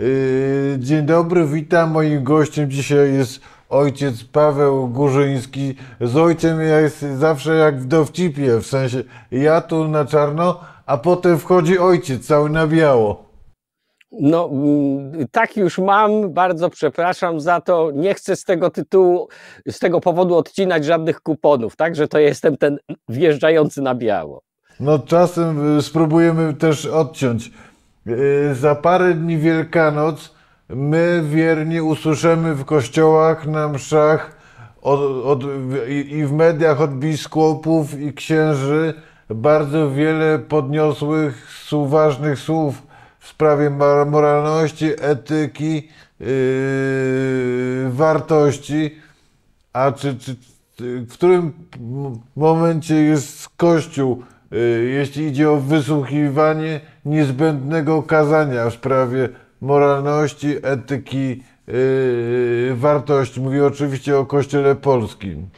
Yy, dzień dobry, witam. Moim gościem dzisiaj jest ojciec Paweł Górzyński. Z ojcem ja jest zawsze jak w dowcipie, w sensie ja tu na czarno, a potem wchodzi ojciec cały na biało. No, mm, tak już mam, bardzo przepraszam za to. Nie chcę z tego tytułu, z tego powodu odcinać żadnych kuponów, tak, że to jestem ten wjeżdżający na biało. No, czasem y, spróbujemy też odciąć Y, za parę dni Wielkanoc my wierni usłyszymy w kościołach, na mszach od, od, i w mediach od biskupów i księży bardzo wiele podniosłych, ważnych słów w sprawie moralności, etyki, yy, wartości. A czy, czy, w którym momencie jest Kościół, yy, jeśli idzie o wysłuchiwanie niezbędnego kazania w sprawie moralności, etyki, yy, wartości. Mówię oczywiście o Kościele Polskim.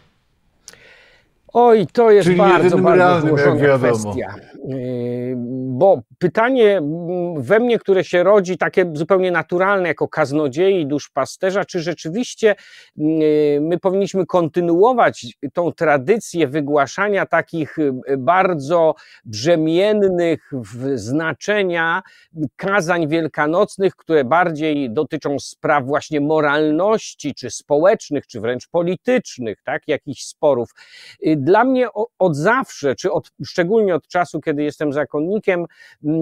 Oj, to jest Czyli bardzo, bardzo realnym, jak kwestia. Yy, bo pytanie mm, we mnie, które się rodzi, takie zupełnie naturalne, jako kaznodziei, duszpasterza, czy rzeczywiście yy, my powinniśmy kontynuować tą tradycję wygłaszania takich yy, bardzo brzemiennych w znaczenia kazań wielkanocnych, które bardziej dotyczą spraw właśnie moralności, czy społecznych, czy wręcz politycznych, tak, jakichś sporów. Dla mnie od zawsze, czy od, szczególnie od czasu, kiedy kiedy jestem zakonnikiem, mm,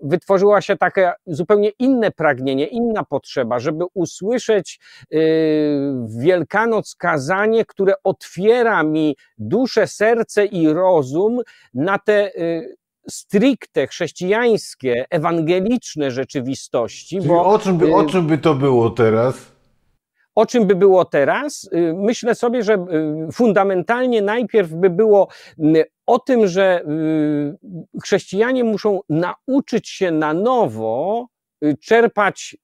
wytworzyła się takie zupełnie inne pragnienie, inna potrzeba, żeby usłyszeć y, Wielkanoc kazanie, które otwiera mi duszę, serce i rozum na te y, stricte chrześcijańskie, ewangeliczne rzeczywistości. bo, o, czym by, y, o czym by to było teraz? O czym by było teraz? Y, myślę sobie, że y, fundamentalnie najpierw by było y, o tym, że chrześcijanie muszą nauczyć się na nowo czerpać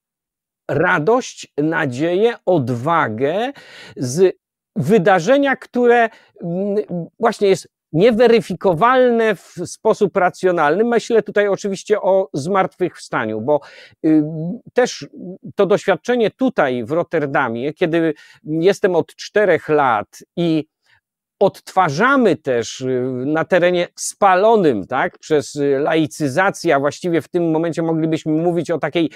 radość, nadzieję, odwagę z wydarzenia, które mm, właśnie jest nieweryfikowalne w sposób racjonalny. Myślę tutaj oczywiście o zmartwychwstaniu, bo y, też to doświadczenie tutaj w Rotterdamie, kiedy jestem od czterech lat i odtwarzamy też y, na terenie spalonym tak, przez y, laicyzację, a właściwie w tym momencie moglibyśmy mówić o takiej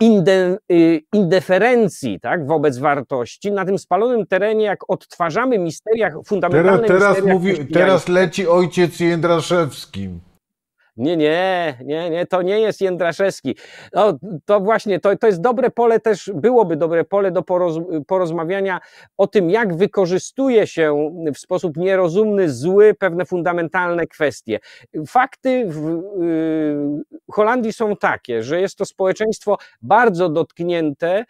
inde, y, indeferencji tak, wobec wartości, na tym spalonym terenie, jak odtwarzamy misteria fundamentalne teraz, teraz, mówi, teraz leci ojciec Jędraszewski. Nie, nie, nie, nie, to nie jest Jędraszewski. No, to właśnie, to, to jest dobre pole też, byłoby dobre pole do poroz, porozmawiania o tym, jak wykorzystuje się w sposób nierozumny, zły pewne fundamentalne kwestie. Fakty w yy, Holandii są takie, że jest to społeczeństwo bardzo dotknięte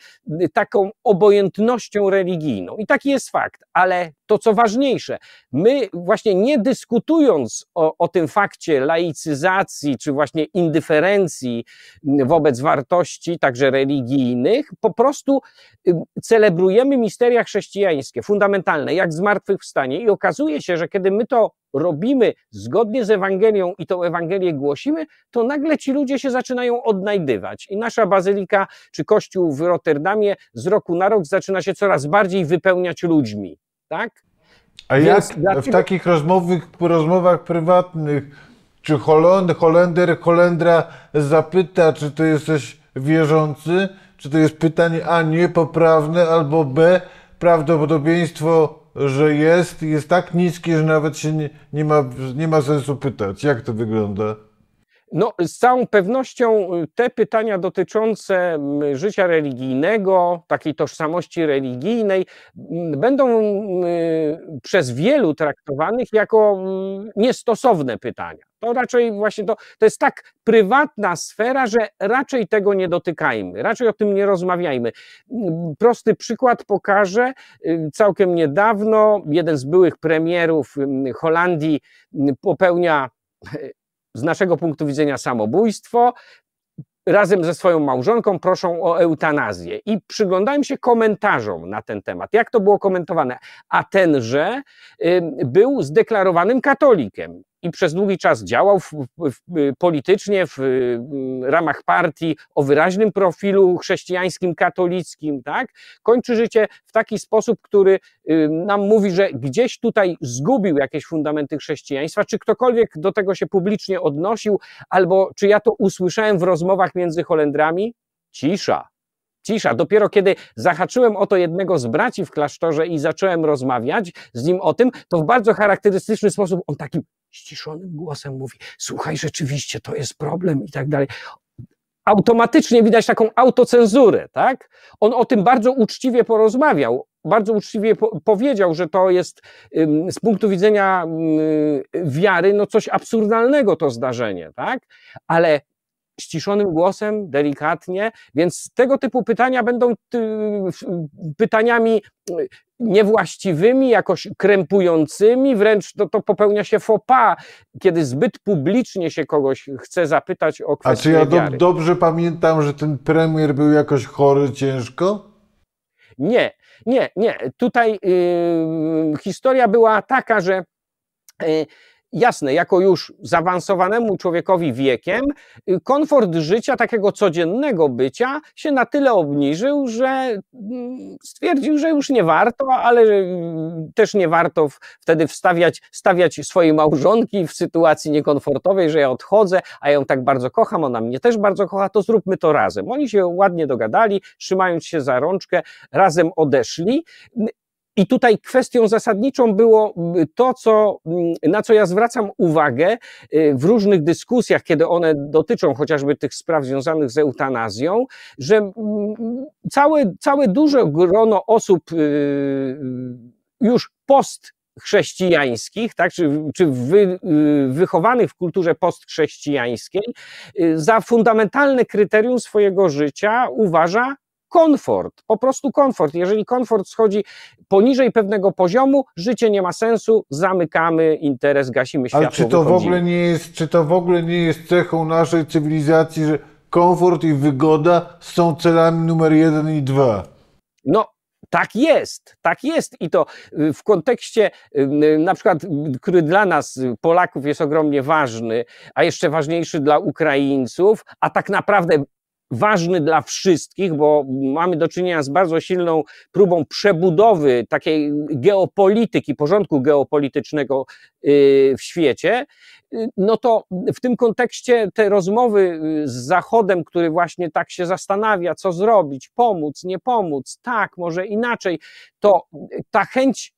taką obojętnością religijną. I taki jest fakt, ale to, co ważniejsze. My właśnie nie dyskutując o, o tym fakcie laicyzacji czy właśnie indyferencji wobec wartości, także religijnych, po prostu celebrujemy misteria chrześcijańskie, fundamentalne, jak zmartwychwstanie. I okazuje się, że kiedy my to robimy zgodnie z Ewangelią i tą Ewangelię głosimy, to nagle ci ludzie się zaczynają odnajdywać. I nasza bazylika czy kościół w Rotterdamie z roku na rok zaczyna się coraz bardziej wypełniać ludźmi tak? A jak w takich rozmowach prywatnych, czy Holender, Holendra zapyta, czy ty jesteś wierzący, czy to jest pytanie A niepoprawne, albo B prawdopodobieństwo, że jest, jest tak niskie, że nawet się nie, nie, ma, nie ma sensu pytać. Jak to wygląda? No, z całą pewnością y, te pytania dotyczące życia religijnego, takiej tożsamości religijnej, będą przez wielu traktowanych jako niestosowne pytania. To raczej właśnie to, to jest tak prywatna sfera, że raczej tego nie dotykajmy, raczej o tym nie rozmawiajmy. Prosty przykład pokażę. Całkiem niedawno jeden z byłych premierów Holandii popełnia z naszego punktu widzenia samobójstwo, razem ze swoją małżonką proszą o eutanazję. I przyglądałem się komentarzom na ten temat, jak to było komentowane. A tenże był zdeklarowanym katolikiem i przez długi czas działał w, w, politycznie w mm, ramach partii o wyraźnym profilu chrześcijańskim, katolickim, tak? Kończy życie w taki sposób, który nam mówi, że gdzieś tutaj zgubił jakieś fundamenty chrześcijaństwa, czy ktokolwiek do tego się publicznie odnosił, albo czy ja to usłyszałem w rozmowach między Holendrami? Cisza cisza. Dopiero kiedy zahaczyłem o to jednego z braci w klasztorze i zacząłem rozmawiać z nim o tym, to w bardzo charakterystyczny sposób on takim ściszonym głosem mówi: Słuchaj, rzeczywiście to jest problem i tak dalej. Automatycznie widać taką autocenzurę, tak? On o tym bardzo uczciwie porozmawiał, bardzo uczciwie po powiedział, że to jest ym, z punktu widzenia ym, wiary no coś absurdalnego to zdarzenie, tak? Ale ściszonym głosem, delikatnie, więc tego typu pytania będą pytaniami y, niewłaściwymi, jakoś krępującymi, wręcz to, to popełnia się faux pas, kiedy zbyt publicznie się kogoś chce zapytać o kwestię A czy ja do, dobrze pamiętam, że ten premier był jakoś chory ciężko? Nie, nie, nie. Tutaj yy, historia była taka, że yy, jasne, jako już zaawansowanemu człowiekowi wiekiem, y, komfort życia, takiego codziennego bycia się na tyle obniżył, że mm, stwierdził, że już nie warto, ale y, też nie warto wtedy wstawiać, stawiać swojej małżonki w sytuacji niekomfortowej, że ja odchodzę, a ją tak bardzo kocham, ona mnie też bardzo kocha, to zróbmy to razem. Oni się ładnie dogadali, trzymając się za rączkę, razem odeszli i tutaj kwestią zasadniczą było to, co, na co ja zwracam uwagę y, w różnych dyskusjach, kiedy one dotyczą chociażby tych spraw związanych z eutanazją, że całe, całe duże grono osób y, y, już post chrześcijańskich, tak, czy, czy wy, wychowanych w kulturze postchrześcijańskiej, za fundamentalne kryterium swojego życia uważa komfort, po prostu komfort. Jeżeli komfort schodzi poniżej pewnego poziomu, życie nie ma sensu, zamykamy interes, gasimy światło. Ale czy to, w ogóle nie jest, czy to w ogóle nie jest cechą naszej cywilizacji, że komfort i wygoda są celami numer jeden i dwa? No, tak jest, tak jest i to y, w kontekście y, y, na przykład, który dla nas Polaków jest ogromnie ważny, a jeszcze ważniejszy dla Ukraińców, a tak naprawdę ważny dla wszystkich, bo mamy do czynienia z bardzo silną próbą przebudowy takiej geopolityki, porządku geopolitycznego y, w świecie, y, no to w tym kontekście te rozmowy y, z Zachodem, który właśnie tak się zastanawia, co zrobić, pomóc, nie pomóc, tak, może inaczej, to ta chęć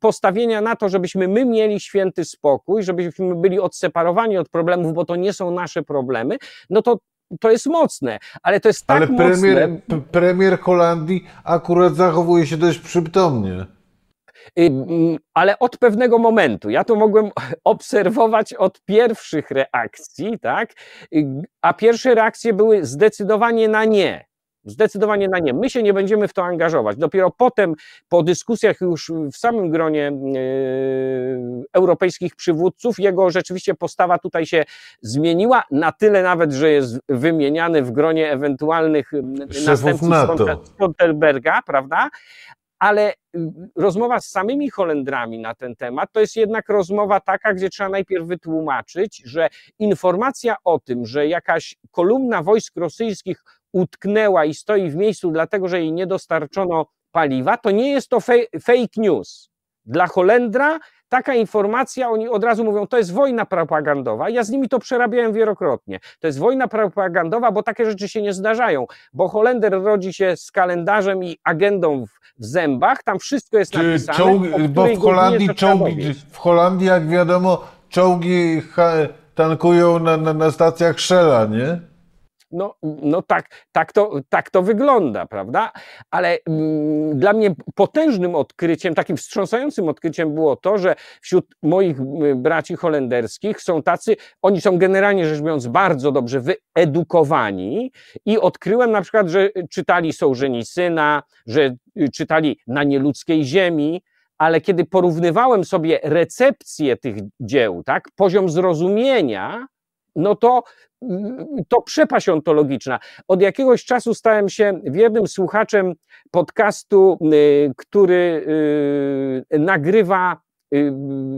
postawienia na to, żebyśmy my mieli święty spokój, żebyśmy byli odseparowani od problemów, bo to nie są nasze problemy, no to to jest mocne, ale to jest tak ale premier, mocne... premier Holandii akurat zachowuje się dość przytomnie y, ale od pewnego momentu. Ja to mogłem obserwować od pierwszych reakcji, tak? Y, a pierwsze reakcje były zdecydowanie na nie. Zdecydowanie na nie. My się nie będziemy w to angażować. Dopiero potem, po dyskusjach już w samym gronie yy, europejskich przywódców, jego rzeczywiście postawa tutaj się zmieniła, na tyle nawet, że jest wymieniany w gronie ewentualnych Szefów następców Stoltenberga, prawda? ale e, rozmowa z samymi Holendrami na ten temat to jest jednak rozmowa taka, gdzie trzeba najpierw wytłumaczyć, że informacja o tym, że jakaś kolumna wojsk rosyjskich utknęła i stoi w miejscu, dlatego że jej nie dostarczono paliwa, to nie jest to fake news. Dla Holendra taka informacja, oni od razu mówią, to jest wojna propagandowa. Ja z nimi to przerabiałem wielokrotnie. To jest wojna propagandowa, bo takie rzeczy się nie zdarzają, bo Holender rodzi się z kalendarzem i agendą w, w zębach, tam wszystko jest Czy napisane. Czołg, bo w Holandii, czołgi, w Holandii, jak wiadomo, czołgi tankują na, na, na stacjach Shella, nie? No, no tak, tak, to, tak to wygląda, prawda? Ale mm, dla mnie potężnym odkryciem, takim wstrząsającym odkryciem było to, że wśród moich y, braci holenderskich są tacy, oni są generalnie rzecz biorąc bardzo dobrze wyedukowani i odkryłem na przykład, że czytali Sołżeni Syna, że y, czytali Na nieludzkiej ziemi, ale kiedy porównywałem sobie recepcję tych dzieł, tak, poziom zrozumienia, no to, mm, to przepaść ontologiczna. Od jakiegoś czasu stałem się wiernym słuchaczem podcastu, y, który y, nagrywa y,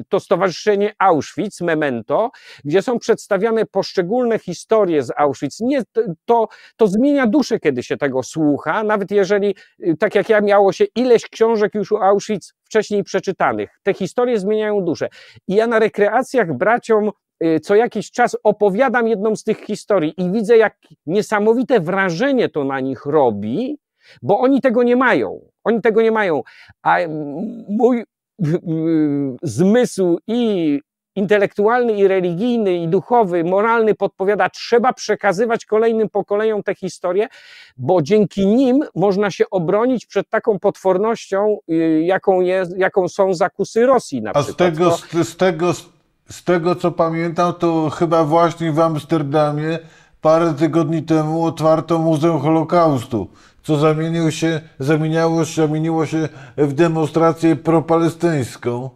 to Stowarzyszenie Auschwitz, Memento, gdzie są przedstawiane poszczególne historie z Auschwitz. Nie, to, to zmienia duszę, kiedy się tego słucha, nawet jeżeli, tak jak ja, miało się ileś książek już u Auschwitz wcześniej przeczytanych. Te historie zmieniają duszę. I ja na rekreacjach braciom Y, co jakiś czas opowiadam jedną z tych historii i widzę, jak niesamowite wrażenie to na nich robi, bo oni tego nie mają. Oni tego nie mają. A mój zmysł i intelektualny, i religijny, i duchowy, moralny podpowiada, trzeba przekazywać kolejnym pokoleniom te historie, bo dzięki nim można się obronić przed taką potwornością, y, jaką, jest, jaką są zakusy Rosji na A przykład. A z tego, z, z tego, z z tego co pamiętam, to chyba właśnie w Amsterdamie parę tygodni temu otwarto Muzeum Holokaustu, co zamieniło się, zamieniało, zamieniło się w demonstrację propalestyńską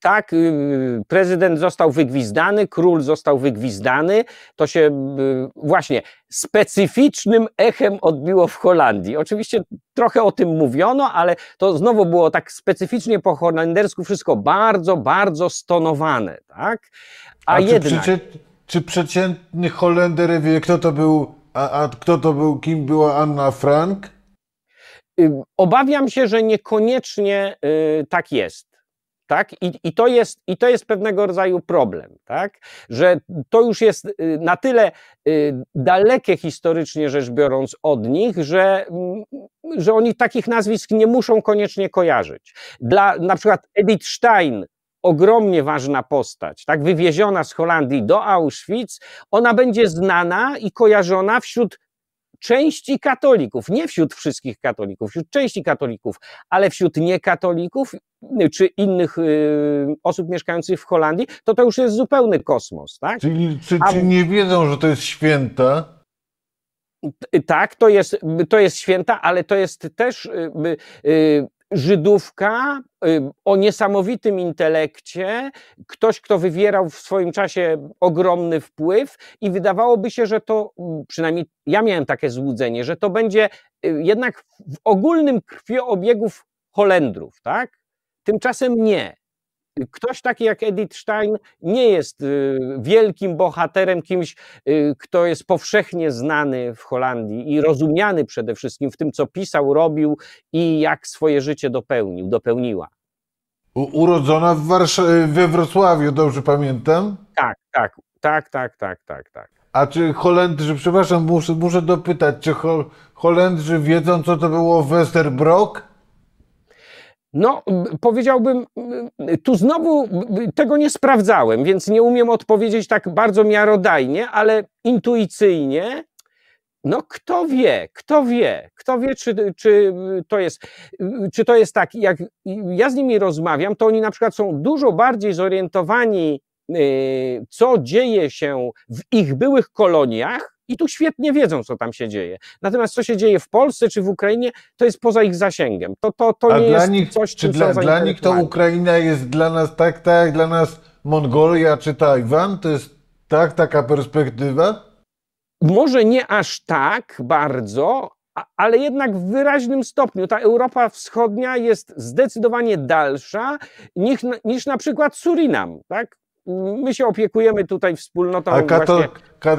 tak, y, prezydent został wygwizdany, król został wygwizdany. To się y, właśnie specyficznym echem odbiło w Holandii. Oczywiście trochę o tym mówiono, ale to znowu było tak specyficznie po holendersku wszystko bardzo, bardzo stonowane, tak? A, A jednak... Czy, czy przeciętny Holender wie, kto to był, a, a kto to był, kim była Anna Frank? Y, obawiam się, że niekoniecznie tak jest tak? I, i, to jest, I to jest pewnego rodzaju problem, tak? Że to już jest y, na tyle y, dalekie historycznie rzecz biorąc od nich, że, mm, że oni takich nazwisk nie muszą koniecznie kojarzyć. Dla na przykład Edith Stein, ogromnie ważna postać, tak wywieziona z Holandii do Auschwitz, ona będzie znana i kojarzona wśród części katolików, nie wśród wszystkich katolików, wśród części katolików, ale wśród niekatolików y, czy innych y, osób mieszkających w Holandii, to to już jest zupełny kosmos. Tak? Czyli czy, A... czy nie wiedzą, że to jest święta? Tak, to jest, to jest święta, ale to jest też y, Żydówka y, o niesamowitym intelekcie, ktoś, kto wywierał w swoim czasie ogromny wpływ, i wydawałoby się, że to, mm, przynajmniej ja miałem takie złudzenie, że to będzie y, jednak w ogólnym krwioobiegu Holendrów, tak? Tymczasem nie. Ktoś taki jak Edith Stein nie jest y, wielkim bohaterem, kimś, y, kto jest powszechnie znany w Holandii i rozumiany przede wszystkim w tym, co pisał, robił i jak swoje życie dopełnił, dopełniła. U urodzona w Warsz- we Wrocławiu, dobrze pamiętam? Tak, tak, tak, tak, tak, tak, tak. A czy Holendrzy, przepraszam, muszę, muszę dopytać, czy Hol Holendrzy wiedzą, co to było Westerbrock? No, powiedziałbym, tu znowu tego nie sprawdzałem, więc nie umiem odpowiedzieć tak bardzo miarodajnie, ale intuicyjnie. No, kto wie, kto wie, kto wie, czy, czy, to jest, czy to jest tak. Jak ja z nimi rozmawiam, to oni na przykład są dużo bardziej zorientowani, y, co dzieje się w ich byłych koloniach, i tu świetnie wiedzą, co tam się dzieje. Natomiast co się dzieje w Polsce czy w Ukrainie, to jest poza ich zasięgiem. To, to, to A nie jest nich, coś, czy dla, dla nich to Ukraina jest dla nas tak, tak, jak dla nas Mongolia czy Tajwan, to jest tak, taka perspektywa? Może nie aż tak bardzo, ale jednak w wyraźnym stopniu ta Europa Wschodnia jest zdecydowanie dalsza niż, niż na przykład Surinam, tak? My się opiekujemy tutaj wspólnotą. A kato, właśnie...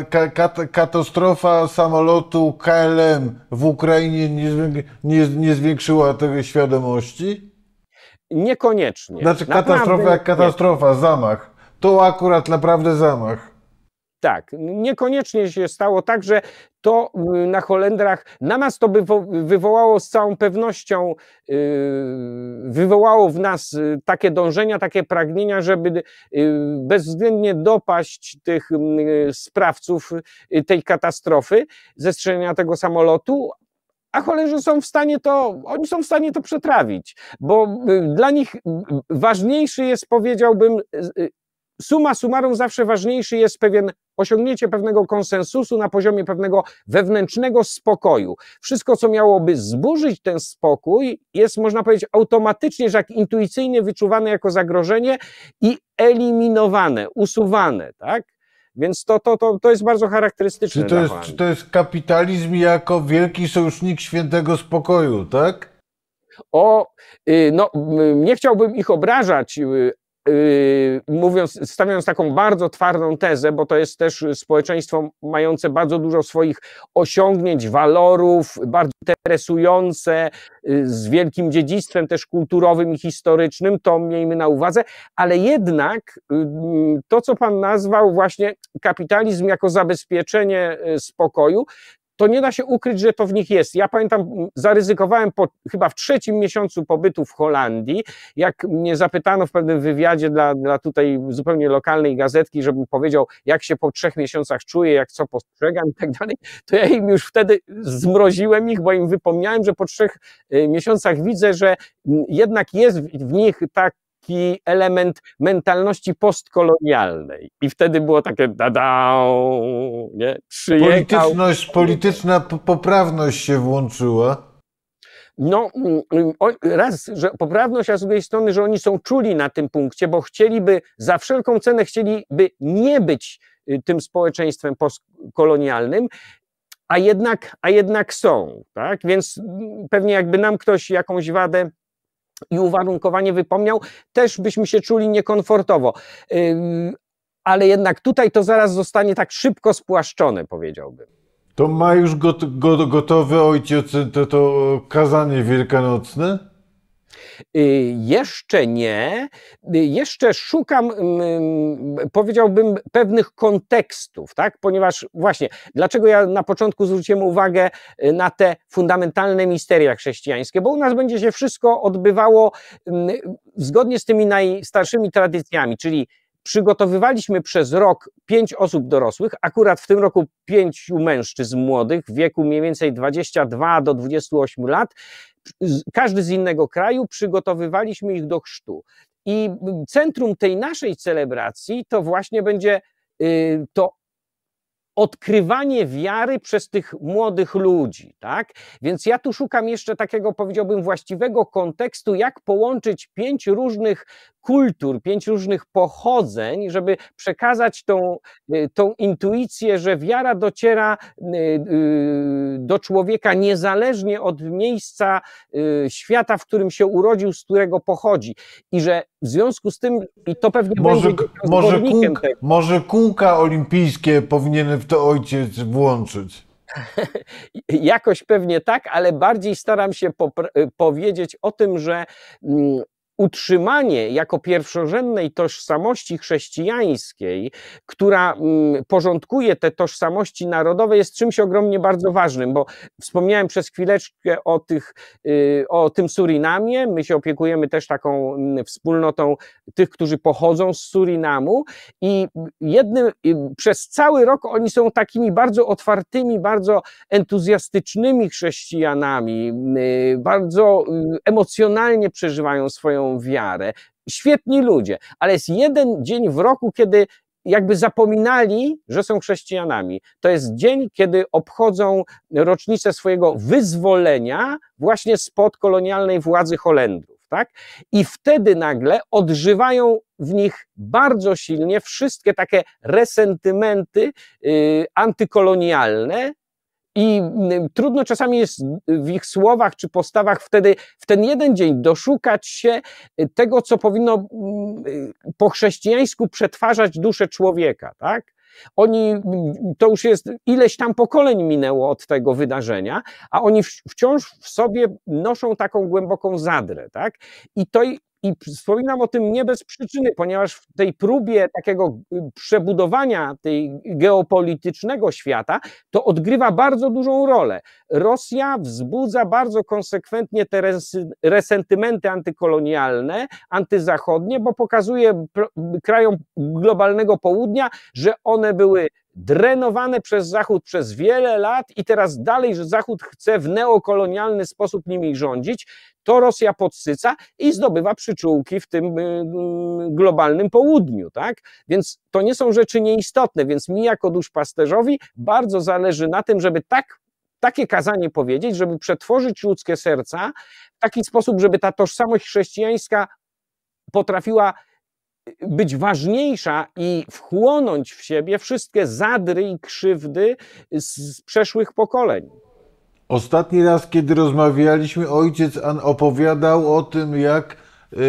ka, ka, katastrofa samolotu KLM w Ukrainie nie, nie, nie zwiększyła tej świadomości? Niekoniecznie. Znaczy katastrofa Naprawdę... jak katastrofa, zamach. To akurat naprawdę zamach. Tak, niekoniecznie się stało tak, że to y, na Holendrach, na nas to by wywołało z całą pewnością, y, wywołało w nas y, takie dążenia, takie pragnienia, żeby bezwzględnie dopaść tych sprawców tej katastrofy, zestrzelenia tego samolotu, a Holendrzy są w stanie to, oni są w stanie to przetrawić, bo dla nich ważniejszy jest, powiedziałbym, suma summarum zawsze ważniejszy jest pewien osiągnięcie pewnego konsensusu na poziomie pewnego wewnętrznego spokoju. Wszystko, co miałoby zburzyć ten spokój, jest, można powiedzieć, automatycznie, że jak intuicyjnie wyczuwane jako zagrożenie i eliminowane, usuwane, tak? Więc to, to, to, to jest bardzo charakterystyczne. Czy to, jest, czy to jest kapitalizm jako wielki sojusznik świętego spokoju, tak? O, y, no, nie chciałbym ich obrażać, y, Y, mówiąc, stawiając taką bardzo twardą tezę, bo to jest też społeczeństwo mające bardzo dużo swoich osiągnięć, walorów, bardzo interesujące, y, z wielkim dziedzictwem też kulturowym i historycznym, to miejmy na uwadze, ale jednak y, to, co Pan nazwał właśnie kapitalizm jako zabezpieczenie spokoju, to nie da się ukryć, że to w nich jest. Ja pamiętam, zaryzykowałem po, chyba w trzecim miesiącu pobytu w Holandii, jak mnie zapytano w pewnym wywiadzie dla, dla tutaj zupełnie lokalnej gazetki, żebym powiedział, jak się po trzech miesiącach czuję, jak co postrzegam i tak dalej, to ja im już wtedy zmroziłem ich, bo im wypomniałem, że po trzech e, miesiącach widzę, że jednak jest w nich tak taki element mentalności postkolonialnej. I wtedy było takie da nie? Przyjechał... Polityczność, polityczna poprawność się włączyła. No, mm, raz, że poprawność, a z drugiej strony, że oni są czuli na tym punkcie, bo chcieliby, za wszelką cenę chcieliby nie być y, tym społeczeństwem postkolonialnym, a jednak, a jednak są, tak? Więc mm, pewnie jakby nam ktoś jakąś wadę i uwarunkowanie wypomniał, też byśmy się czuli niekomfortowo. Ale jednak tutaj to zaraz zostanie tak szybko spłaszczone, powiedziałbym. To ma już got, got, gotowy ojciec to, to kazanie wielkanocne? Y, jeszcze nie, y, jeszcze szukam, mm, mm, powiedziałbym, pewnych kontekstów, tak? ponieważ właśnie, dlaczego ja na początku zwróciłem uwagę y, na te fundamentalne misteria chrześcijańskie, bo u nas będzie się wszystko odbywało mm, zgodnie z tymi najstarszymi tradycjami, czyli przygotowywaliśmy przez rok pięć osób dorosłych, akurat w tym roku pięciu mężczyzn młodych w wieku mniej więcej 22 do 28 lat, każdy z innego kraju, przygotowywaliśmy ich do chrztu. I centrum tej naszej celebracji to właśnie będzie y, to odkrywanie wiary przez tych młodych ludzi, tak? Więc ja tu szukam jeszcze takiego, powiedziałbym, właściwego kontekstu, jak połączyć pięć różnych kultur, pięć różnych pochodzeń, żeby przekazać tą, y, tą intuicję, że wiara dociera y, y, do człowieka niezależnie od miejsca świata, w którym się urodził, z którego pochodzi i że w związku z tym, i to pewnie może, może, kółka, tego. może kółka olimpijskie powinien w to ojciec włączyć. Jakoś pewnie tak, ale bardziej staram się y, powiedzieć o tym, że mm, utrzymanie jako pierwszorzędnej tożsamości chrześcijańskiej, która mm, porządkuje te tożsamości narodowe, jest czymś ogromnie bardzo ważnym, bo wspomniałem przez chwileczkę o, tych, y, o tym Surinamie. My się opiekujemy też taką mm, wspólnotą tych, którzy pochodzą z Surinamu i jednym, y, przez cały rok oni są takimi bardzo otwartymi, bardzo entuzjastycznymi chrześcijanami, y, bardzo emocjonalnie przeżywają swoją wiarę. Świetni ludzie, ale jest jeden dzień w roku, kiedy jakby zapominali, że są chrześcijanami. To jest dzień, kiedy obchodzą rocznicę swojego wyzwolenia właśnie spod kolonialnej władzy Holendrów. Tak? I wtedy nagle odżywają w nich bardzo silnie wszystkie takie resentymenty yy, antykolonialne, i y, trudno czasami jest w ich słowach czy postawach wtedy w ten jeden dzień doszukać się y, tego, co powinno mm, y, po chrześcijańsku przetwarzać duszę człowieka, tak? Oni, to już jest ileś tam pokoleń minęło od tego wydarzenia, a oni wciąż w sobie noszą taką głęboką zadrę, tak? I to, i wspominam o tym nie bez przyczyny, ponieważ w tej próbie takiego y, przebudowania tej geopolitycznego świata to odgrywa bardzo dużą rolę. Rosja wzbudza bardzo konsekwentnie te resentymenty antykolonialne, antyzachodnie, bo pokazuje krajom globalnego południa, że one były drenowane przez Zachód przez wiele lat i teraz dalej, że Zachód chce w neokolonialny sposób nimi rządzić, to Rosja podsyca i zdobywa przyczółki w tym y, y, globalnym południu, tak? Więc to nie są rzeczy nieistotne, więc mi jako duszpasterzowi bardzo zależy na tym, żeby tak takie kazanie powiedzieć, żeby przetworzyć ludzkie serca w taki sposób, żeby ta tożsamość chrześcijańska potrafiła być ważniejsza i wchłonąć w siebie wszystkie zadry i krzywdy z przeszłych pokoleń. Ostatni raz, kiedy rozmawialiśmy, ojciec An opowiadał o tym, jak yy,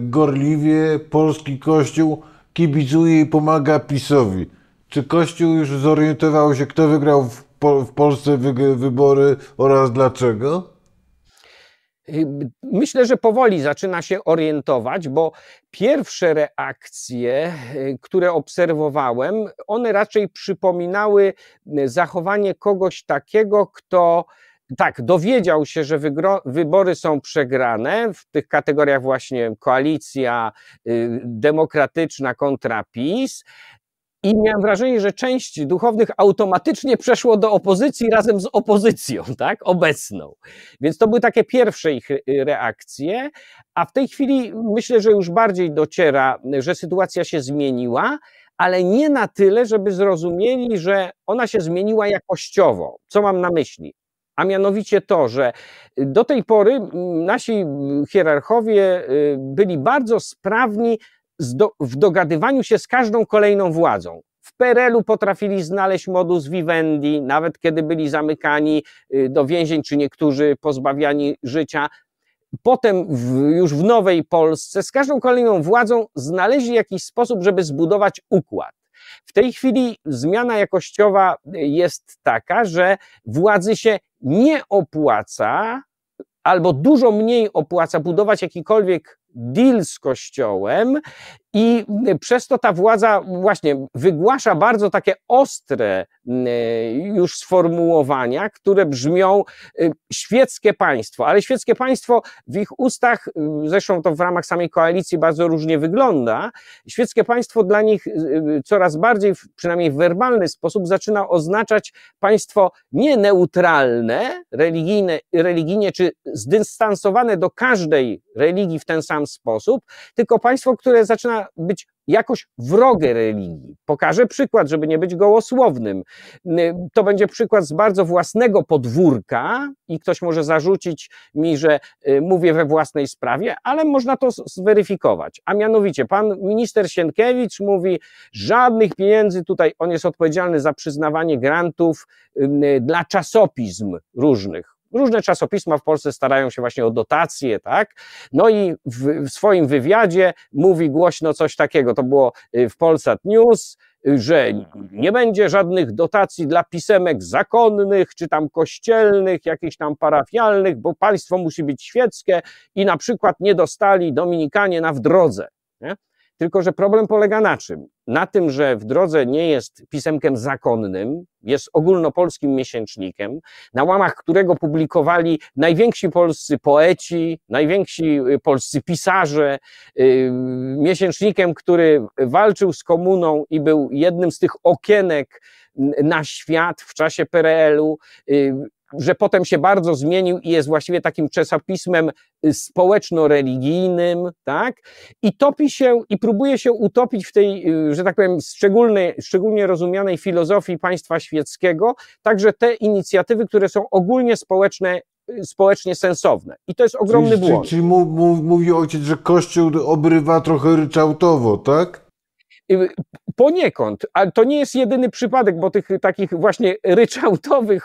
gorliwie polski kościół kibicuje i pomaga PiSowi. Czy kościół już zorientował się, kto wygrał w, po w Polsce wy wybory oraz dlaczego? Y, myślę, że powoli zaczyna się orientować, bo pierwsze reakcje, y, które obserwowałem, one raczej przypominały y, zachowanie kogoś takiego, kto tak, dowiedział się, że wybory są przegrane w tych kategoriach właśnie koalicja demokratyczna kontra PiS i miałem wrażenie, że część duchownych automatycznie przeszło do opozycji razem z opozycją, tak? Obecną. Więc to były takie pierwsze ich y, reakcje, a w tej chwili myślę, że już bardziej dociera, że sytuacja się zmieniła, ale nie na tyle, żeby zrozumieli, że ona się zmieniła jakościowo. Co mam na myśli? A mianowicie to, że y, do tej pory mm, nasi y, hierarchowie byli bardzo sprawni w dogadywaniu się z każdą kolejną władzą. W PRL-u potrafili znaleźć modus vivendi, nawet kiedy byli zamykani y, do więzień, czy niektórzy pozbawiani życia. Potem w, już w Nowej Polsce z każdą kolejną władzą znaleźli jakiś sposób, żeby zbudować układ. W tej chwili zmiana jakościowa y, jest taka, że władzy się nie opłaca albo dużo mniej opłaca budować jakikolwiek deal z Kościołem i przez to ta władza właśnie wygłasza bardzo takie ostre e, już sformułowania, które brzmią y, świeckie państwo, ale świeckie państwo w ich ustach, y, zresztą to w ramach samej koalicji bardzo różnie wygląda, świeckie państwo dla nich y, coraz bardziej, przynajmniej w werbalny sposób, zaczyna oznaczać państwo nie neutralne, religijne, religijnie czy zdystansowane do każdej religii w ten sam sam sposób, tylko państwo, które zaczyna być jakoś wrogie religii. Pokażę przykład, żeby nie być gołosłownym. To będzie przykład z bardzo własnego podwórka i ktoś może zarzucić mi, że y, mówię we własnej sprawie, ale można to zweryfikować. A mianowicie pan minister Sienkiewicz mówi, żadnych pieniędzy tutaj, on jest odpowiedzialny za przyznawanie grantów y, dla czasopism różnych różne czasopisma w Polsce starają się właśnie o dotacje, tak? No i w, w swoim wywiadzie mówi głośno coś takiego, to było y, w Polsat News, y, że nie będzie żadnych dotacji dla pisemek zakonnych, czy tam kościelnych, jakichś tam parafialnych, bo państwo musi być świeckie i na przykład nie dostali Dominikanie na w drodze. Nie? Tylko, że problem polega na czym? Na tym, że w drodze nie jest pisemkiem zakonnym, jest ogólnopolskim miesięcznikiem, na łamach którego publikowali najwięksi polscy poeci, najwięksi y, polscy pisarze, y, miesięcznikiem, który walczył z komuną i był jednym z tych okienek na świat w czasie PRL-u y, że potem się bardzo zmienił i jest właściwie takim czasopismem y, społeczno-religijnym, tak? I topi się i próbuje się utopić w tej, y, że tak powiem, szczególnej, szczególnie rozumianej filozofii państwa świeckiego, także te inicjatywy, które są ogólnie społeczne y, społecznie sensowne. I to jest ogromny czyli, błąd. Czyli, czyli mówi ojciec, że Kościół obrywa trochę ryczałtowo, tak? Poniekąd, ale to nie jest jedyny przypadek, bo tych takich właśnie ryczałtowych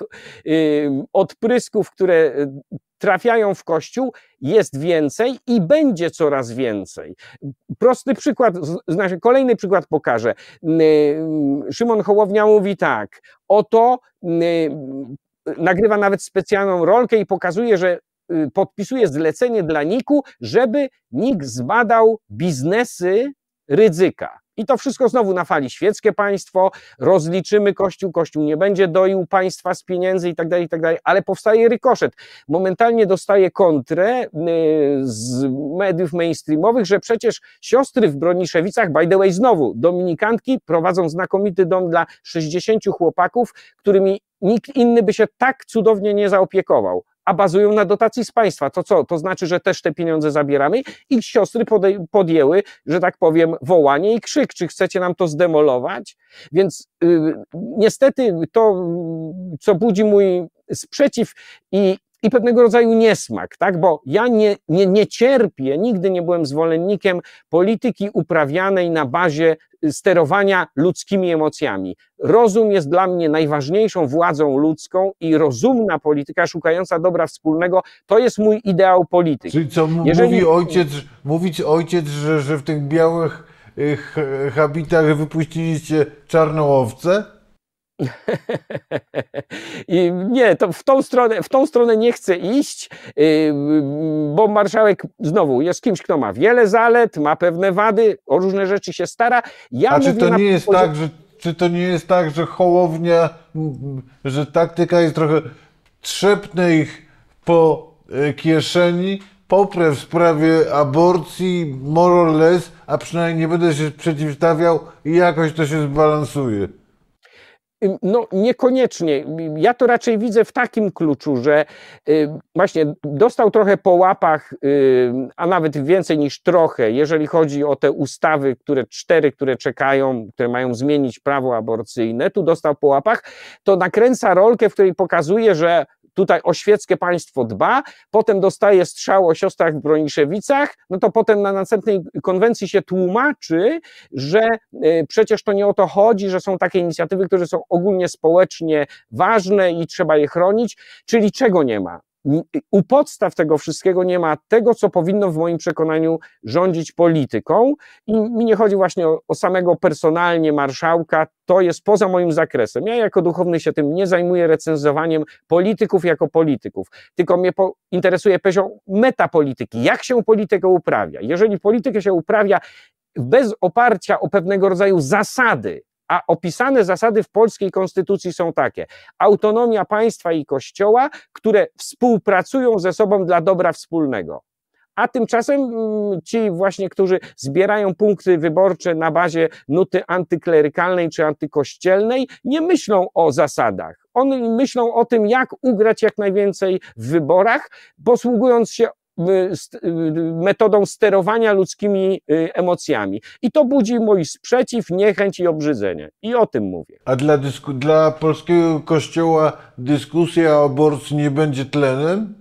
odprysków, które y, trafiają w kościół, jest więcej i będzie coraz więcej. Prosty przykład, znaczy kolejny przykład pokażę. Szymon Hołownia mówi tak, oto nagrywa nawet specjalną rolkę i pokazuje, że y, podpisuje zlecenie dla NIK-u, żeby NIK zbadał biznesy ryzyka. I to wszystko znowu na fali świeckie państwo, rozliczymy Kościół, Kościół nie będzie doił państwa z pieniędzy i tak dalej, i tak dalej, ale powstaje rykoszet. Momentalnie dostaje kontrę y, z mediów mainstreamowych, że przecież siostry w Broniszewicach, by the way znowu, dominikanki prowadzą znakomity dom dla 60 chłopaków, którymi nikt inny by się tak cudownie nie zaopiekował a bazują na dotacji z państwa. To co? To znaczy, że też te pieniądze zabieramy? i siostry podjęły, że tak powiem, wołanie i krzyk, czy chcecie nam to zdemolować? Więc yy, niestety to, co budzi mój sprzeciw i, i pewnego rodzaju niesmak, tak? Bo ja nie, nie, nie cierpię, nigdy nie byłem zwolennikiem polityki uprawianej na bazie y, sterowania ludzkimi emocjami. Rozum jest dla mnie najważniejszą władzą ludzką i rozumna polityka szukająca dobra wspólnego to jest mój ideał polityki. Czyli co Jeżeli... mówi ojciec, mówić ojciec, że, że w tych białych y, habitach wypuściliście czarną owcę? I nie, to w tą, stronę, w tą stronę nie chcę iść, y, y, bo marszałek znowu jest kimś, kto ma wiele zalet, ma pewne wady, o różne rzeczy się stara. Ja A czy to nie jest tak, że czy to nie jest tak, że hołownia, że taktyka jest trochę trzepnę ich po y, kieszeni, poprę w sprawie aborcji, more less, a przynajmniej nie będę się przeciwstawiał i jakoś to się zbalansuje. No, niekoniecznie. Ja to raczej widzę w takim kluczu, że y, właśnie dostał trochę po łapach, y, a nawet więcej niż trochę, jeżeli chodzi o te ustawy, które cztery, które czekają, które mają zmienić prawo aborcyjne, tu dostał po łapach, to nakręca rolkę, w której pokazuje, że tutaj o świeckie państwo dba, potem dostaje strzał o siostrach w Broniszewicach, no to potem na następnej konwencji się tłumaczy, że y, przecież to nie o to chodzi, że są takie inicjatywy, które są ogólnie społecznie ważne i trzeba je chronić, czyli czego nie ma? u podstaw tego wszystkiego nie ma tego, co powinno w moim przekonaniu rządzić polityką. I mi nie chodzi właśnie o, o, samego personalnie marszałka, to jest poza moim zakresem. Ja jako duchowny się tym nie zajmuję recenzowaniem polityków jako polityków, tylko mnie po, interesuje poziom metapolityki, jak się politykę uprawia. Jeżeli politykę się uprawia bez oparcia o pewnego rodzaju zasady, a opisane zasady w polskiej konstytucji są takie: autonomia państwa i kościoła, które współpracują ze sobą dla dobra wspólnego. A tymczasem mm, ci właśnie, którzy zbierają punkty wyborcze na bazie nuty antyklerykalnej czy antykościelnej, nie myślą o zasadach. Oni myślą o tym, jak ugrać jak najwięcej w wyborach, posługując się metodą sterowania ludzkimi y, emocjami. I to budzi mój sprzeciw, niechęć i obrzydzenie. I o tym mówię. A dla, dla polskiego kościoła dyskusja o aborcji nie będzie tlenem?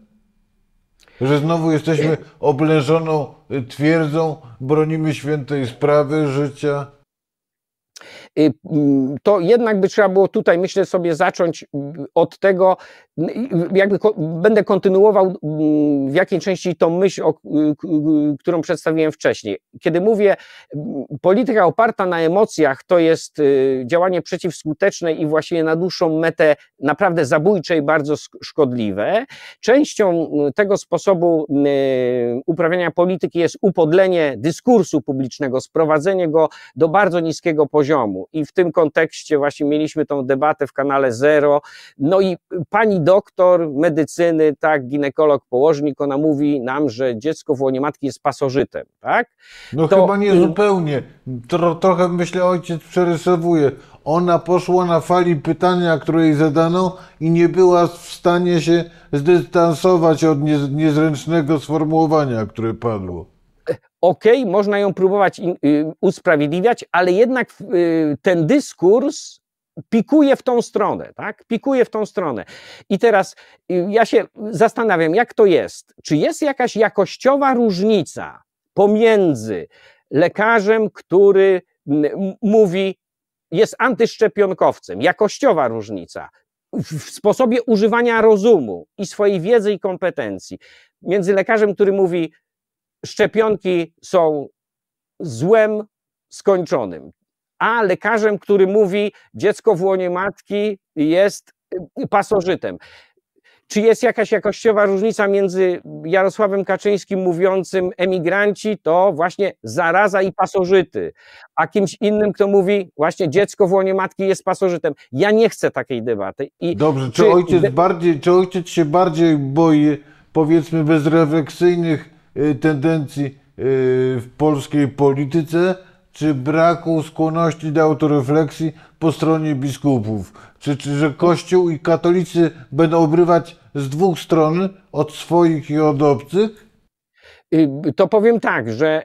Że znowu jesteśmy oblężoną y, twierdzą, bronimy świętej sprawy życia? Y, mm, to jednak by trzeba było tutaj, myślę sobie, zacząć y, od tego, jakby będę kontynuował mm, w jakiej części tą myśl, o, y, którą przedstawiłem wcześniej. Kiedy mówię, mm, polityka oparta na emocjach to jest działanie przeciwskuteczne i właściwie na dłuższą metę naprawdę zabójcze i bardzo szkodliwe. Częścią tego sposobu uprawiania polityki jest upodlenie dyskursu publicznego, sprowadzenie go do bardzo niskiego poziomu. I w tym kontekście właśnie mieliśmy tą debatę w kanale Zero. No i pani doktor medycyny, tak, ginekolog, położnik, ona mówi nam, że dziecko w łonie matki jest pasożytem, tak? No to... chyba nie zupełnie. Tro, trochę myślę, ojciec przerysowuje. Ona poszła na fali pytania, które jej zadano i nie była w stanie się zdystansować od niezręcznego sformułowania, które padło ok, można ją próbować y, usprawiedliwiać, ale jednak y, ten dyskurs pikuje w tą stronę, tak? Pikuje w tą stronę. I teraz y, ja się zastanawiam, jak to jest. Czy jest jakaś jakościowa różnica pomiędzy lekarzem, który mówi, jest antyszczepionkowcem, jakościowa różnica, w sposobie używania rozumu i swojej wiedzy i kompetencji. Między lekarzem, który mówi, szczepionki są złem skończonym, a lekarzem, który mówi, dziecko w łonie matki jest y, y, pasożytem. Czy jest jakaś jakościowa różnica między Jarosławem Kaczyńskim mówiącym emigranci to właśnie zaraza i pasożyty, a kimś innym, kto mówi właśnie dziecko w łonie matki jest pasożytem? Ja nie chcę takiej debaty. I Dobrze, czy, czy ojciec, bardziej, czy ojciec się bardziej boi powiedzmy bezrefleksyjnych Y, tendencji y, w polskiej polityce, czy braku skłonności do autorefleksji po stronie biskupów? Czy, czy że Kościół i katolicy będą obrywać z dwóch stron, od swoich i od obcych? Y, to powiem tak, że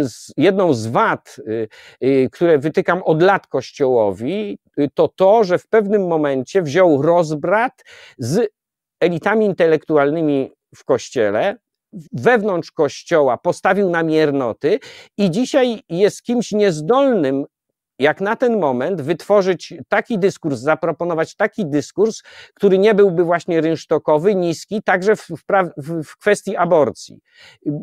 z, jedną z wad, które wytykam od lat Kościołowi, to to, że w pewnym momencie wziął rozbrat z elitami intelektualnymi w kościele, wewnątrz kościoła postawił namiernoty i dzisiaj jest kimś niezdolnym jak na ten moment wytworzyć taki dyskurs, zaproponować taki dyskurs, który nie byłby właśnie rynsztokowy, niski, także w, w, w, kwestii aborcji.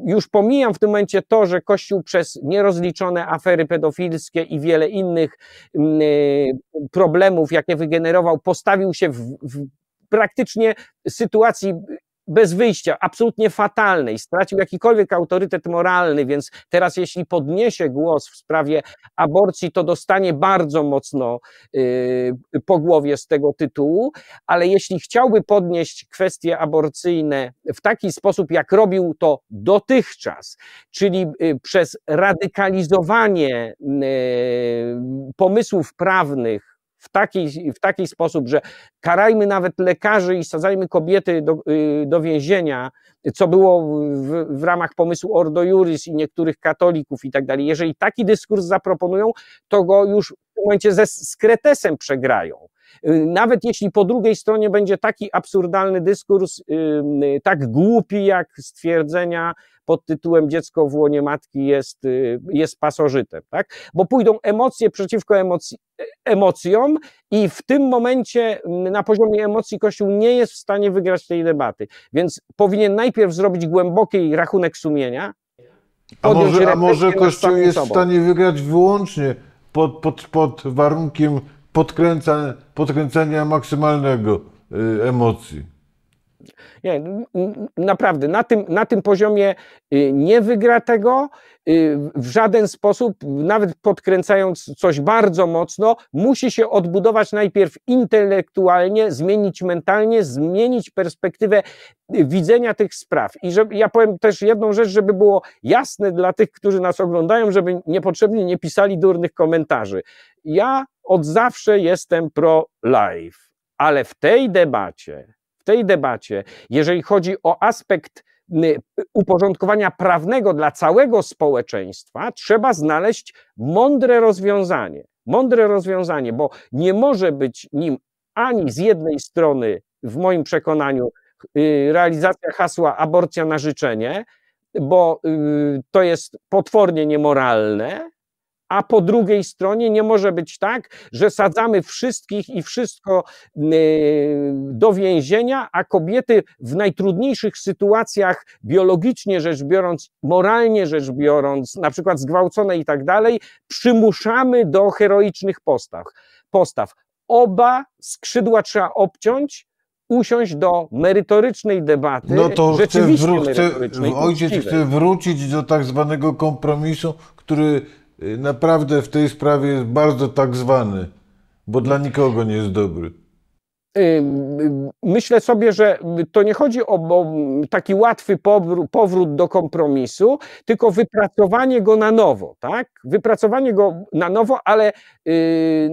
Już pomijam w tym momencie to, że Kościół przez nierozliczone afery pedofilskie i wiele innych yy, problemów, jakie wygenerował, postawił się w, w praktycznie sytuacji bez wyjścia, absolutnie fatalnej, stracił jakikolwiek autorytet moralny, więc teraz jeśli podniesie głos w sprawie aborcji, to dostanie bardzo mocno yy, po głowie z tego tytułu, ale jeśli chciałby podnieść kwestie aborcyjne w taki sposób, jak robił to dotychczas, czyli yy, przez radykalizowanie yy, pomysłów prawnych, w taki, w taki sposób, że karajmy nawet lekarzy i sadzajmy kobiety do, y, do więzienia, co było w, w ramach pomysłu Ordo Juris i niektórych katolików i tak dalej. Jeżeli taki dyskurs zaproponują, to go już w momencie ze, z kretesem przegrają. Y, nawet jeśli po drugiej stronie będzie taki absurdalny dyskurs, y, tak głupi jak stwierdzenia pod tytułem dziecko w łonie matki jest, y, jest pasożytem, tak? Bo pójdą emocje przeciwko emocji, e, emocjom i w tym momencie na poziomie emocji Kościół nie jest w stanie wygrać tej debaty. Więc powinien najpierw zrobić głęboki rachunek sumienia. A może, a może Kościół jest sobą. w stanie wygrać wyłącznie pod, pod, pod warunkiem podkręca, podkręcenia maksymalnego y, emocji. Nie, naprawdę, na tym, na tym poziomie y, nie wygra tego y, w żaden sposób, nawet podkręcając coś bardzo mocno, musi się odbudować najpierw intelektualnie, zmienić mentalnie, zmienić perspektywę y, widzenia tych spraw. I że, ja powiem też jedną rzecz, żeby było jasne dla tych, którzy nas oglądają, żeby niepotrzebnie nie pisali durnych komentarzy. Ja od zawsze jestem pro-life, ale w tej debacie w tej debacie, jeżeli chodzi o aspekt y, uporządkowania prawnego dla całego społeczeństwa, trzeba znaleźć mądre rozwiązanie. Mądre rozwiązanie, bo nie może być nim ani z jednej strony, w moim przekonaniu, y, realizacja hasła aborcja na życzenie, bo y, to jest potwornie niemoralne, a po drugiej stronie nie może być tak, że sadzamy wszystkich i wszystko y, do więzienia, a kobiety w najtrudniejszych sytuacjach biologicznie rzecz biorąc, moralnie rzecz biorąc, na przykład zgwałcone i tak dalej, przymuszamy do heroicznych postaw. postaw. Oba skrzydła trzeba obciąć, usiąść do merytorycznej debaty. No to chcę, wró- chcę, ojciec chce wrócić do tak zwanego kompromisu, który Y, naprawdę w tej sprawie jest bardzo tak zwany, bo dla nikogo nie jest dobry. Y, y, myślę sobie, że to nie chodzi o, taki łatwy powrót do kompromisu, tylko wypracowanie go na nowo, tak? Wypracowanie go na nowo, ale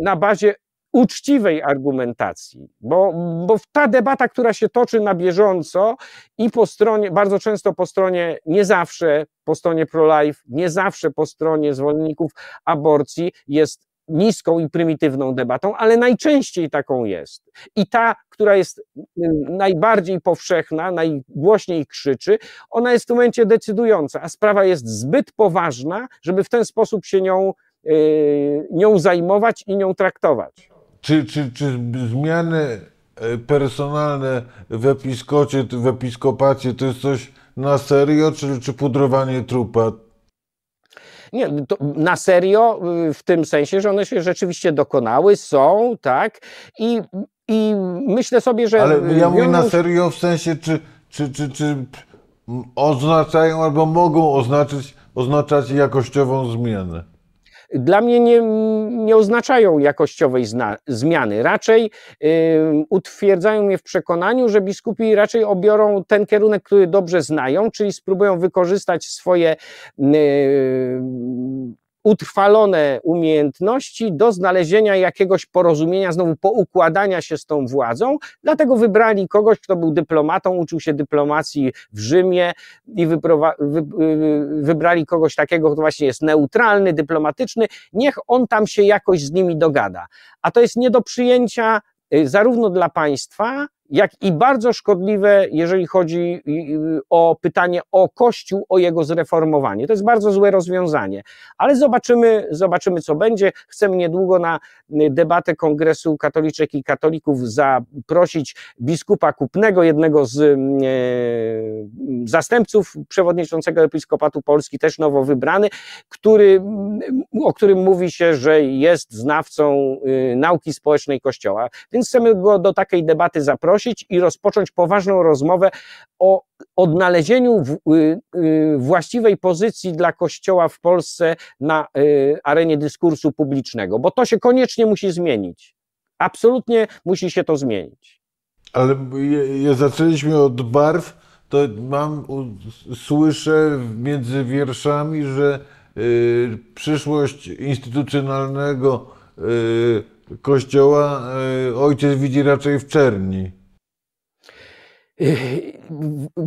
na bazie uczciwej argumentacji, bo, bo ta debata, która się toczy na bieżąco i po stronie, bardzo często po stronie, nie zawsze po stronie pro-life, nie zawsze po stronie zwolenników aborcji jest niską i prymitywną debatą, ale najczęściej taką jest. I ta, która jest mm, najbardziej powszechna, najgłośniej krzyczy, ona jest w tym momencie decydująca, a sprawa jest zbyt poważna, żeby w ten sposób się nią, yy, nią zajmować i nią traktować czy, czy, czy zmiany e, personalne w episkocie, w episkopacie to jest coś na serio, czy, czy pudrowanie trupa? Nie, na serio, y, w tym sensie, że one się rzeczywiście dokonały, są, tak? I, i myślę sobie, że. Ale ja mówię na serio w sensie, czy, czy, czy, czy oznaczają albo mogą oznaczyć, oznaczać jakościową zmianę dla mnie nie, nie oznaczają jakościowej zna, zmiany. Raczej y, utwierdzają mnie w przekonaniu, że biskupi raczej obiorą ten kierunek, który dobrze znają, czyli spróbują wykorzystać swoje y, utrwalone umiejętności do znalezienia jakiegoś porozumienia, znowu poukładania się z tą władzą, dlatego wybrali kogoś, kto był dyplomatą, uczył się dyplomacji w Rzymie i wy- y-, wybrali kogoś takiego, kto właśnie jest neutralny, dyplomatyczny, niech on tam się jakoś z nimi dogada. A to jest nie do przyjęcia y, zarówno dla państwa, jak i bardzo szkodliwe, jeżeli chodzi y, y, o pytanie o Kościół, o jego zreformowanie. To jest bardzo złe rozwiązanie, ale zobaczymy, zobaczymy co będzie. Chcemy niedługo na y, debatę Kongresu Katoliczek i Katolików zaprosić biskupa Kupnego, jednego z zastępców przewodniczącego Episkopatu Polski, też nowo wybrany, który, o którym mówi się, że jest znawcą nauki społecznej Kościoła, więc chcemy go do takiej debaty zaprosić zaprosić i rozpocząć poważną rozmowę o odnalezieniu y, y, właściwej pozycji dla Kościoła w Polsce na y, arenie dyskursu publicznego, bo to się koniecznie musi zmienić. Absolutnie musi się to zmienić. Ale ja zaczęliśmy od barw, to mam, słyszę między wierszami, że y, przyszłość instytucjonalnego y, kościoła y, ojciec widzi raczej w czerni. Yy,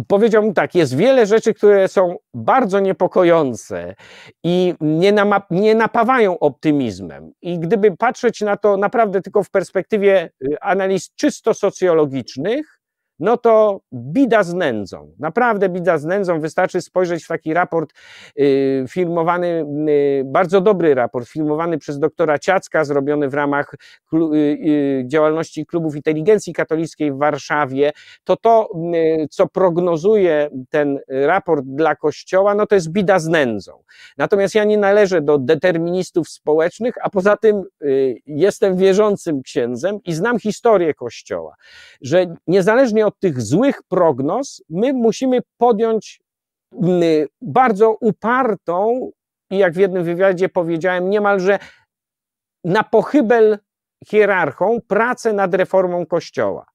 powiedziałbym tak, jest wiele rzeczy, które są bardzo niepokojące i nie, nie napawają optymizmem. I gdyby patrzeć na to naprawdę tylko w perspektywie y, analiz czysto socjologicznych, no to bida z nędzą. Naprawdę bida z nędzą. Wystarczy spojrzeć w taki raport y, filmowany, y, bardzo dobry raport, filmowany przez doktora Ciacka, zrobiony w ramach klu, y, y działalności klubów inteligencji katolickiej w Warszawie. To to, y, co prognozuje ten raport dla Kościoła, no to jest bida z nędzą. Natomiast ja nie należę do deterministów społecznych, a poza tym y, jestem wierzącym księdzem i znam historię Kościoła, że niezależnie niezależnie od tych złych prognoz, my musimy podjąć mm, bardzo upartą i jak w jednym wywiadzie powiedziałem, niemalże na pochybel hierarchą pracę nad reformą Kościoła.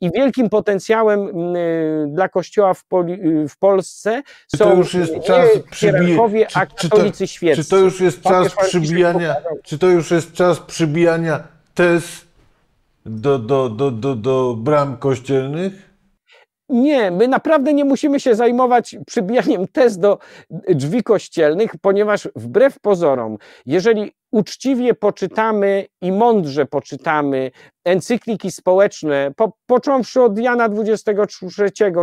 I wielkim potencjałem mm, dla Kościoła w, Poli, w Polsce są to już jest czas przybijania, czy, czy, to, czy to już jest czas przybijania, czy to już jest czas przybijania test? do, do, do, do, do bram kościelnych? Nie, my naprawdę nie musimy się zajmować przybijaniem tez do drzwi kościelnych, ponieważ wbrew pozorom, jeżeli uczciwie poczytamy i mądrze poczytamy encykliki społeczne, po, począwszy od Jana 23,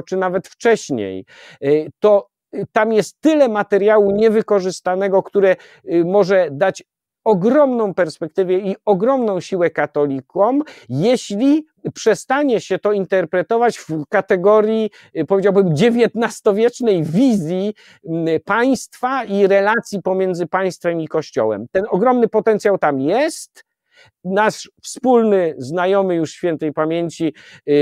czy nawet wcześniej, y, to tam jest tyle materiału niewykorzystanego, które y, może dać ogromną perspektywę i ogromną siłę katolikom, jeśli przestanie się to interpretować w kategorii, y, powiedziałbym, XIX-wiecznej wizji mm, państwa i relacji pomiędzy państwem i kościołem. Ten ogromny potencjał tam jest. Nasz wspólny, znajomy już świętej pamięci, yy,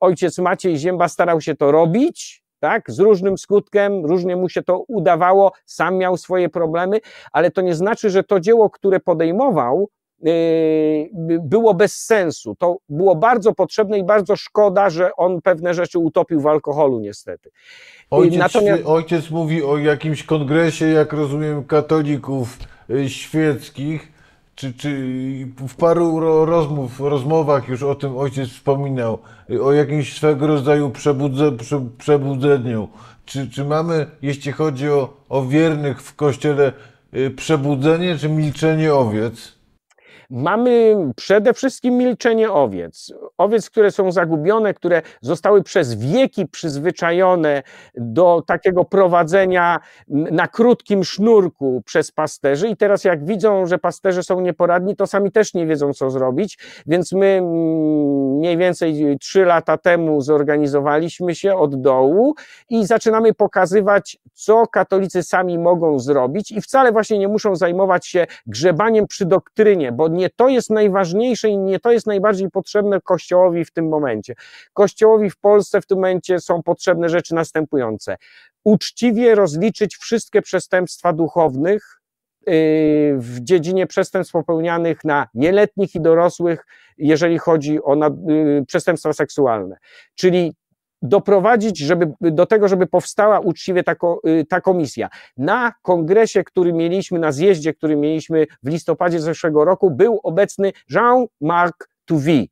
ojciec Maciej Zięba starał się to robić, tak? Z różnym skutkiem, różnie mu się to udawało, sam miał swoje problemy, ale to nie znaczy, że to dzieło, które podejmował, yy, było bez sensu. To było bardzo potrzebne i bardzo szkoda, że on pewne rzeczy utopił w alkoholu, niestety. Yy, ojciec, Natomiast... ojciec mówi o jakimś kongresie, jak rozumiem, katolików yy, świeckich czy, czy w paru rozmów, rozmowach już o tym ojciec wspominał, o jakimś swego rodzaju przebudze, prze, przebudzeniu. Czy, czy mamy, jeśli chodzi o, o wiernych w kościele, y, przebudzenie czy milczenie owiec? Mamy przede wszystkim milczenie owiec owiec, które są zagubione, które zostały przez wieki przyzwyczajone do takiego prowadzenia na krótkim sznurku przez pasterzy i teraz jak widzą, że pasterze są nieporadni, to sami też nie wiedzą, co zrobić, więc my mm, mniej więcej trzy lata temu zorganizowaliśmy się od dołu i zaczynamy pokazywać, co katolicy sami mogą zrobić i wcale właśnie nie muszą zajmować się grzebaniem przy doktrynie, bo nie to jest najważniejsze i nie to jest najbardziej potrzebne Kościołowi, Kościołowi w tym momencie. Kościołowi w Polsce w tym momencie są potrzebne rzeczy następujące. Uczciwie rozliczyć wszystkie przestępstwa duchownych, y, w dziedzinie przestępstw popełnianych na nieletnich i dorosłych, jeżeli chodzi o y, przestępstwa seksualne. Czyli doprowadzić żeby, do tego, żeby powstała uczciwie ta, y, ta komisja. Na kongresie, który mieliśmy, na zjeździe, który mieliśmy w listopadzie zeszłego roku, był obecny Jean-Marc Touvi,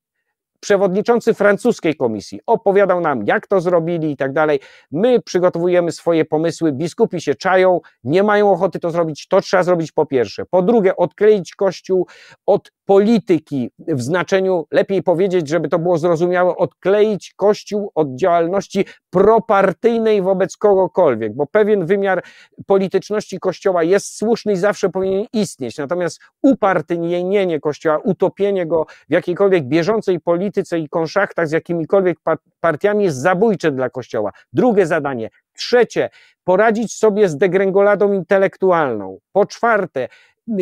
przewodniczący francuskiej komisji opowiadał nam, jak to zrobili i tak dalej. My przygotowujemy swoje pomysły, biskupi się czają, nie mają ochoty to zrobić, to trzeba zrobić po pierwsze. Po drugie, odkleić Kościół od polityki w znaczeniu, lepiej powiedzieć, żeby to było zrozumiałe, odkleić Kościół od działalności propartyjnej wobec kogokolwiek, bo pewien wymiar polityczności Kościoła jest słuszny i zawsze powinien istnieć. Natomiast upartyjnienie Kościoła, utopienie go w jakiejkolwiek bieżącej polityce, polityce i konszachtach z jakimikolwiek partiami jest zabójcze dla Kościoła. Drugie zadanie. Trzecie, poradzić sobie z degręgoladą intelektualną. Po czwarte,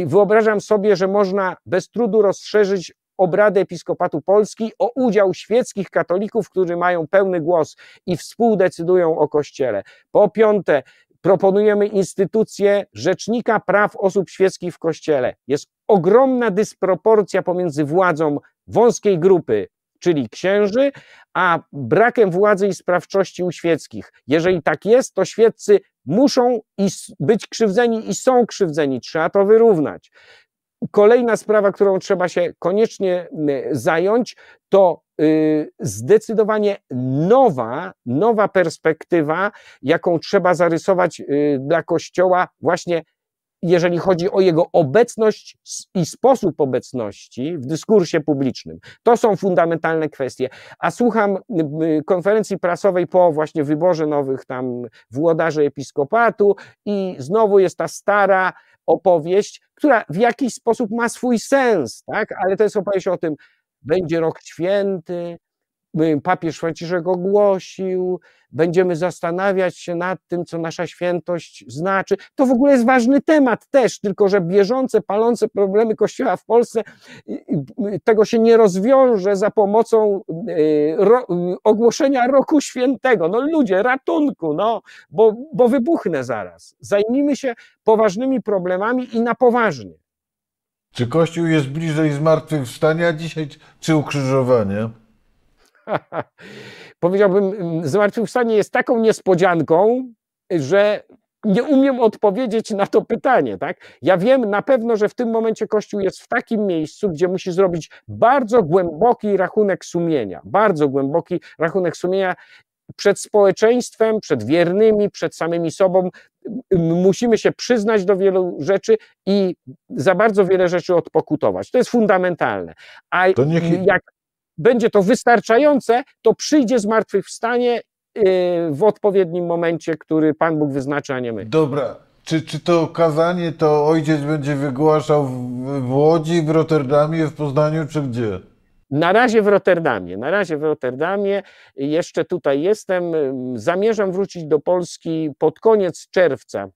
wyobrażam sobie, że można bez trudu rozszerzyć obrady Episkopatu Polski o udział świeckich katolików, którzy mają pełny głos i współdecydują o Kościele. Po piąte, proponujemy instytucję Rzecznika Praw Osób Świeckich w Kościele. Jest ogromna dysproporcja pomiędzy władzą wąskiej grupy czyli księży, a brakiem władzy i sprawczości u świeckich. Jeżeli tak jest, to świeccy muszą być krzywdzeni i są krzywdzeni. Trzeba to wyrównać. Kolejna sprawa, którą trzeba się koniecznie zająć, to y, zdecydowanie nowa, nowa perspektywa, jaką trzeba zarysować y, dla Kościoła właśnie jeżeli chodzi o jego obecność i sposób obecności w dyskursie publicznym. To są fundamentalne kwestie. A słucham konferencji prasowej po właśnie wyborze nowych tam włodarzy episkopatu i znowu jest ta stara opowieść, która w jakiś sposób ma swój sens, tak? ale to jest opowieść o tym, będzie rok święty, papież Franciszek ogłosił, będziemy zastanawiać się nad tym, co nasza świętość znaczy. To w ogóle jest ważny temat też, tylko że bieżące, palące problemy Kościoła w Polsce, tego się nie rozwiąże za pomocą y, ro, y, ogłoszenia roku świętego. No ludzie, ratunku, no, bo, bo wybuchnę zaraz. Zajmijmy się poważnymi problemami i na poważnie. Czy Kościół jest bliżej zmartwychwstania dzisiaj, czy ukrzyżowania? powiedziałbym, zmartwychwstanie jest taką niespodzianką, że nie umiem odpowiedzieć na to pytanie. Tak? Ja wiem na pewno, że w tym momencie Kościół jest w takim miejscu, gdzie musi zrobić bardzo głęboki rachunek sumienia, bardzo głęboki rachunek sumienia przed społeczeństwem, przed wiernymi, przed samymi sobą. Musimy się przyznać do wielu rzeczy i za bardzo wiele rzeczy odpokutować. To jest fundamentalne. A to niech, jak będzie to wystarczające, to przyjdzie zmartwychwstanie y, w odpowiednim momencie, który Pan Bóg wyznaczy, a nie my. Dobra. Czy, czy to kazanie to ojciec będzie wygłaszał w, w Łodzi, w Rotterdamie, w Poznaniu, czy gdzie? Na razie w Rotterdamie, na razie w Rotterdamie, jeszcze tutaj jestem. Zamierzam wrócić do Polski pod koniec czerwca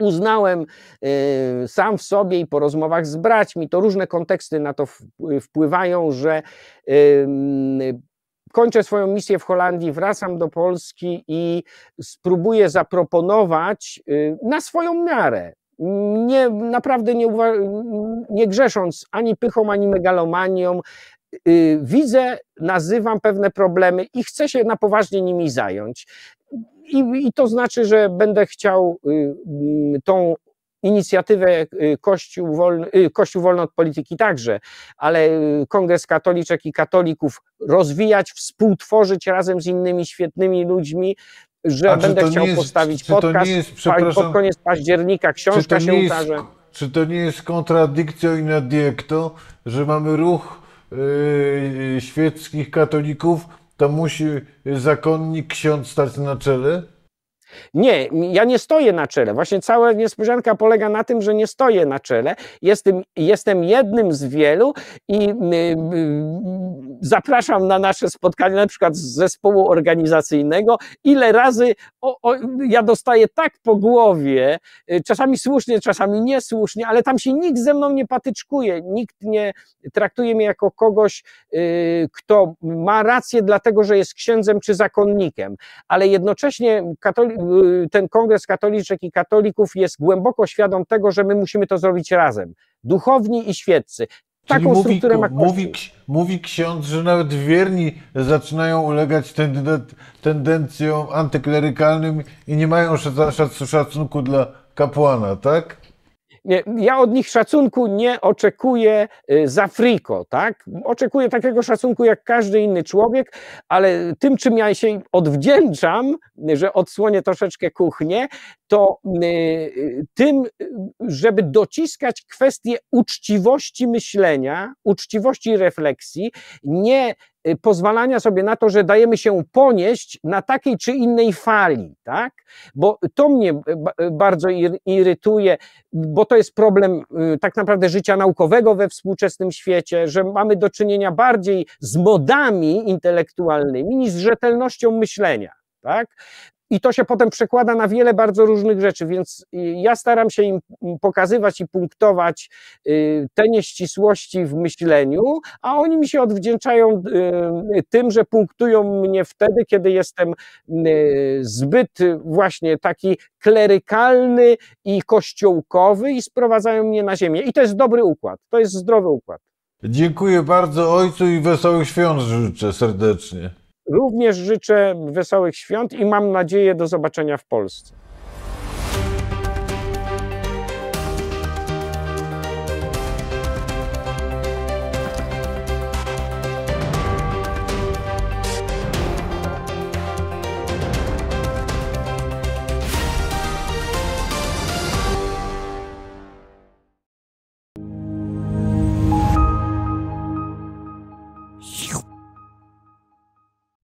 Uznałem y, sam w sobie i po rozmowach z braćmi, to różne konteksty na to y, wpływają, że kończę swoją misję w Holandii, wracam do Polski i spróbuję zaproponować y, na swoją miarę. Nie, naprawdę nie, nie grzesząc ani pychą, ani megalomanią, widzę, nazywam pewne problemy i chcę się na poważnie nimi zająć i, i to znaczy, że będę chciał y, mm, tą inicjatywę y, Kościół Wolny, y, Kościół Wolny od Polityki także, ale Kongres Katoliczek i Katolików rozwijać, współtworzyć razem z innymi świetnymi ludźmi, że A będę chciał jest, postawić podcast to jest, pod koniec października, książka się jest, ukaże. Czy to nie jest kontradykcją in adiecto, że mamy ruch yy, świeckich katolików, to musi zakonnik ksiądz stać na czele? Nie, ja nie stoję na czele. Właśnie cała niespodzianka polega na tym, że nie stoję na czele. Jestem, jestem jednym z wielu i y, y, zapraszam na nasze spotkanie, na przykład z zespołu organizacyjnego. Ile razy o, o, ja dostaję tak po głowie, y, czasami słusznie, czasami niesłusznie, ale tam się nikt ze mną nie patyczkuje, nikt nie traktuje mnie jako kogoś, y, kto ma rację, dlatego że jest księdzem czy zakonnikiem. Ale jednocześnie katolik. Y, ten kongres katoliczek i katolików jest głęboko świadom tego, że my musimy to zrobić razem. Duchowni i świeccy. Taką Czyli mówi, ma mówi, mówi ksiądz, że nawet wierni zaczynają ulegać tendencjom antyklerykalnym i nie mają szacunku dla kapłana, tak? ja od nich szacunku nie oczekuję y, za friko, tak? Oczekuję takiego szacunku jak każdy inny człowiek, ale tym, czym ja się odwdzięczam, że odsłonię troszeczkę kuchnię, to y, tym, żeby dociskać kwestię uczciwości myślenia, uczciwości refleksji, nie Y, pozwalania sobie na to, że dajemy się ponieść na takiej czy innej fali, tak? Bo to mnie bardzo irytuje, bo to jest problem y, tak naprawdę życia naukowego we współczesnym świecie, że mamy do czynienia bardziej z modami intelektualnymi niż z rzetelnością myślenia. Tak? I to się potem przekłada na wiele bardzo różnych rzeczy, więc y, ja staram się im pokazywać i punktować y, te nieścisłości w myśleniu, a oni mi się odwdzięczają y, tym, że punktują mnie wtedy, kiedy jestem zbyt właśnie taki klerykalny i kościołkowy i sprowadzają mnie na ziemię. I to jest dobry układ, to jest zdrowy układ. Dziękuję bardzo ojcu i wesołych świąt życzę serdecznie. Również życzę wesołych świąt i mam nadzieję do zobaczenia w Polsce.